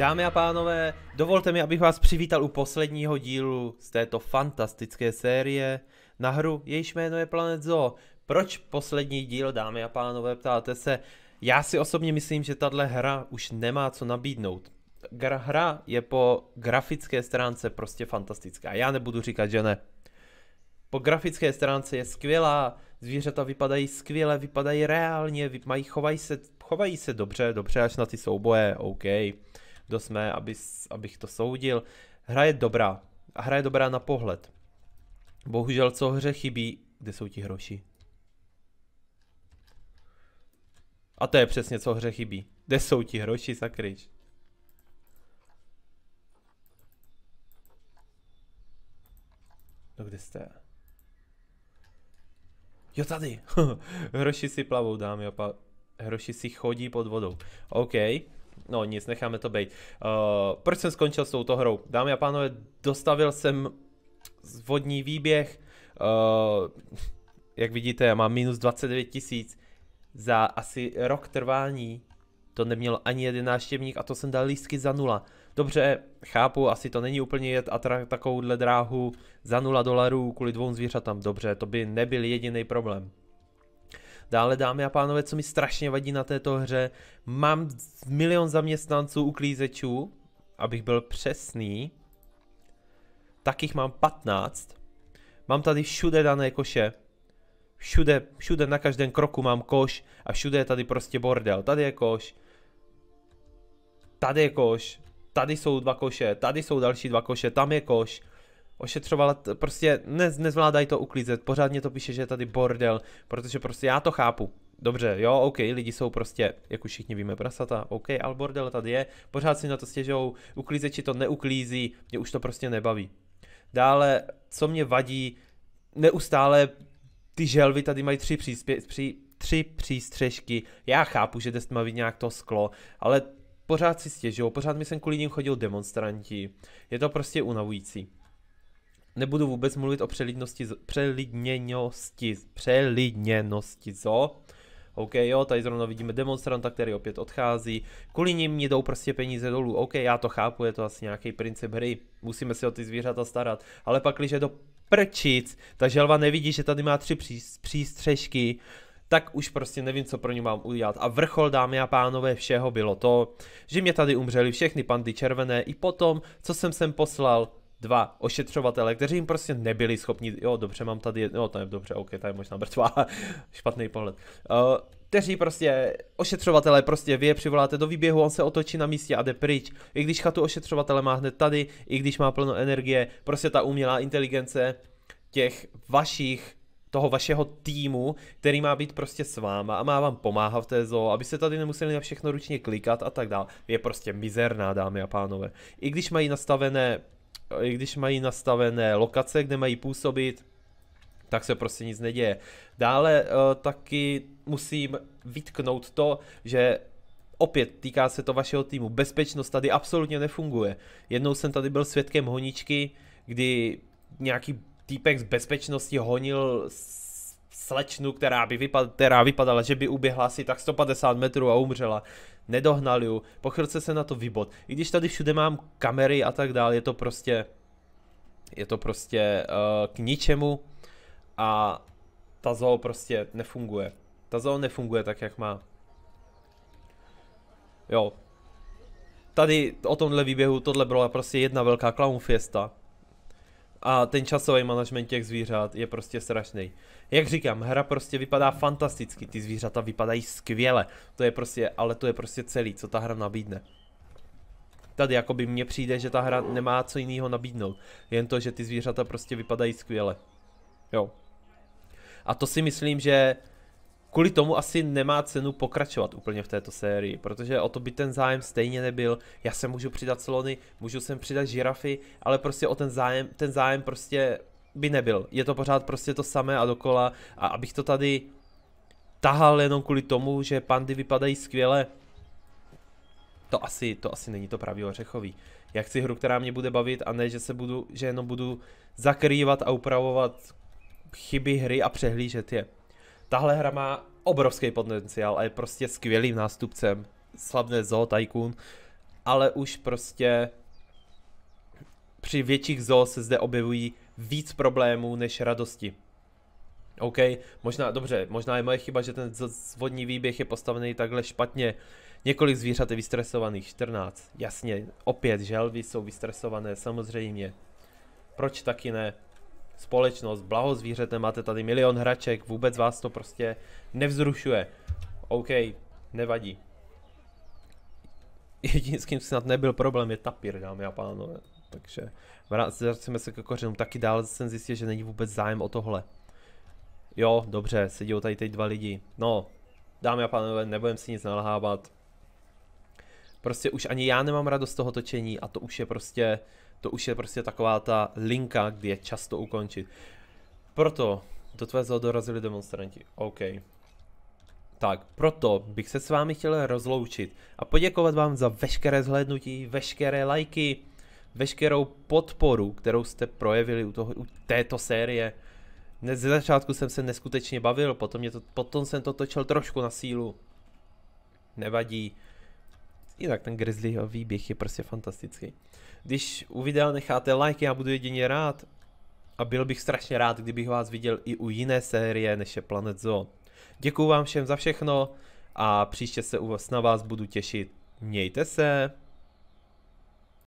Dámy a pánové, dovolte mi, abych vás přivítal u posledního dílu z této fantastické série na hru, jejíž jméno je Planet Zoo. Proč poslední díl, dámy a pánové, ptáte se? Já si osobně myslím, že tahle hra už nemá co nabídnout. Gra, hra je po grafické stránce prostě fantastická. Já nebudu říkat, že ne. Po grafické stránce je skvělá, zvířata vypadají skvěle, vypadají reálně, vypadají, chovají, se, chovají se dobře, dobře až na ty souboje, OK kdo jsme, aby, abych to soudil. Hra je dobrá. A hra je dobrá na pohled. Bohužel, co hře chybí, kde jsou ti hroši. A to je přesně, co hře chybí. Kde jsou ti hroši, sakryč? No kde jste? Jo, tady. hroši si plavou, dámy a pa... Hroši si chodí pod vodou. OK. No nic, necháme to být. Uh, eh, proč jsem skončil s touto hrou? Dámy a pánové, dostavil jsem vodní výběh. Uh, jak vidíte, já mám minus 29 tisíc. Za asi rok trvání to nemělo ani jeden návštěvník a to jsem dal lístky za nula. Dobře, chápu, asi to není úplně jet a takovouhle dráhu za nula dolarů kvůli dvou zvířatám. Dobře, to by nebyl jediný problém. Dále, dámy a pánové, co mi strašně vadí na této hře, mám milion zaměstnanců uklízečů, abych byl přesný, tak jich mám 15. Mám tady všude dané koše. Všude, všude na každém kroku mám koš a všude je tady prostě bordel. Tady je koš. Tady je koš. Tady jsou dva koše, tady jsou další dva koše, tam je koš ošetřovala, t- prostě ne, nezvládají to uklízet, pořádně to píše, že je tady bordel, protože prostě já to chápu. Dobře, jo, OK, lidi jsou prostě, jak už všichni víme, prasata, OK, ale bordel tady je, pořád si na to stěžou, uklízeči to neuklízí, mě už to prostě nebaví. Dále, co mě vadí, neustále ty želvy tady mají tři, příspě- tři, tři přístřežky, já chápu, že jde stmavit nějak to sklo, ale pořád si stěžují, pořád mi sem kvůli ním chodil demonstranti, je to prostě unavující. Nebudu vůbec mluvit o přelidnosti, přelidněnosti, přelidněnosti zo. OK, jo, tady zrovna vidíme demonstranta, který opět odchází. Kvůli nim jdou prostě peníze dolů. OK, já to chápu, je to asi nějaký princip hry. Musíme se o ty zvířata starat. Ale pak, když je to prčic, ta želva nevidí, že tady má tři pří, přístřežky, tak už prostě nevím, co pro ně mám udělat. A vrchol, dámy a pánové, všeho bylo to, že mě tady umřeli všechny pandy červené i potom, co jsem sem poslal dva ošetřovatele, kteří jim prostě nebyli schopni, jo dobře, mám tady, jo to je dobře, ok, to je možná mrtvá, špatný pohled. Uh, kteří prostě, ošetřovatele prostě vy je přivoláte do výběhu, on se otočí na místě a jde pryč. I když chatu ošetřovatele má hned tady, i když má plno energie, prostě ta umělá inteligence těch vašich toho vašeho týmu, který má být prostě s váma a má vám pomáhat v té zoo, aby se tady nemuseli na všechno ručně klikat a tak dále, je prostě mizerná, dámy a pánové. I když mají nastavené když mají nastavené lokace, kde mají působit, tak se prostě nic neděje. Dále eh, taky musím vytknout to, že opět týká se to vašeho týmu. Bezpečnost tady absolutně nefunguje. Jednou jsem tady byl svědkem honičky, kdy nějaký týpek z bezpečnosti honil slečnu, která, by vypad, která vypadala, že by uběhla asi tak 150 metrů a umřela. Nedohnali ju, po chvilce se na to vybod. I když tady všude mám kamery a tak dále, je to prostě, je to prostě uh, k ničemu a ta zoo prostě nefunguje. Ta zoo nefunguje tak, jak má. Jo. Tady o tomhle výběhu, tohle byla prostě jedna velká clown fiesta a ten časový management těch zvířat je prostě strašný. Jak říkám, hra prostě vypadá fantasticky, ty zvířata vypadají skvěle, to je prostě, ale to je prostě celý, co ta hra nabídne. Tady jakoby mně přijde, že ta hra nemá co jiného nabídnout, jen to, že ty zvířata prostě vypadají skvěle. Jo. A to si myslím, že kvůli tomu asi nemá cenu pokračovat úplně v této sérii, protože o to by ten zájem stejně nebyl. Já se můžu přidat slony, můžu sem přidat žirafy, ale prostě o ten zájem, ten zájem prostě by nebyl. Je to pořád prostě to samé a dokola a abych to tady tahal jenom kvůli tomu, že pandy vypadají skvěle, to asi, to asi není to pravý ořechový. Já chci hru, která mě bude bavit a ne, že se budu, že jenom budu zakrývat a upravovat chyby hry a přehlížet je. Tahle hra má obrovský potenciál a je prostě skvělým nástupcem slavné Zoo Tycoon, ale už prostě při větších zoo se zde objevují víc problémů než radosti. OK, možná, dobře, možná je moje chyba, že ten zvodní výběh je postavený takhle špatně. Několik zvířat je vystresovaných, 14, jasně, opět, želvy jsou vystresované, samozřejmě. Proč taky ne? společnost, blaho zvířete, máte tady milion hraček, vůbec vás to prostě nevzrušuje. OK, nevadí. Jediný, s kým snad nebyl problém, je tapír, dámy a pánové. Takže vracíme se k kořenům. Taky dál jsem zjistil, že není vůbec zájem o tohle. Jo, dobře, sedí tady teď dva lidi. No, dámy a pánové, nebudem si nic nalhávat. Prostě už ani já nemám radost toho točení a to už je prostě to už je prostě taková ta linka, kdy je často ukončit. Proto do tvé zlo dorazili demonstranti. OK. Tak, proto bych se s vámi chtěl rozloučit a poděkovat vám za veškeré zhlédnutí, veškeré lajky, veškerou podporu, kterou jste projevili u, toho, u této série. Dnes ze začátku jsem se neskutečně bavil, potom, mě to, potom jsem to točil trošku na sílu. Nevadí. Jinak ten Grizzlyho výběh je prostě fantastický. Když u videa necháte like, já budu jedině rád. A byl bych strašně rád, kdybych vás viděl i u jiné série než je Planet Zoo. Děkuju vám všem za všechno a příště se u vás na vás budu těšit. Mějte se!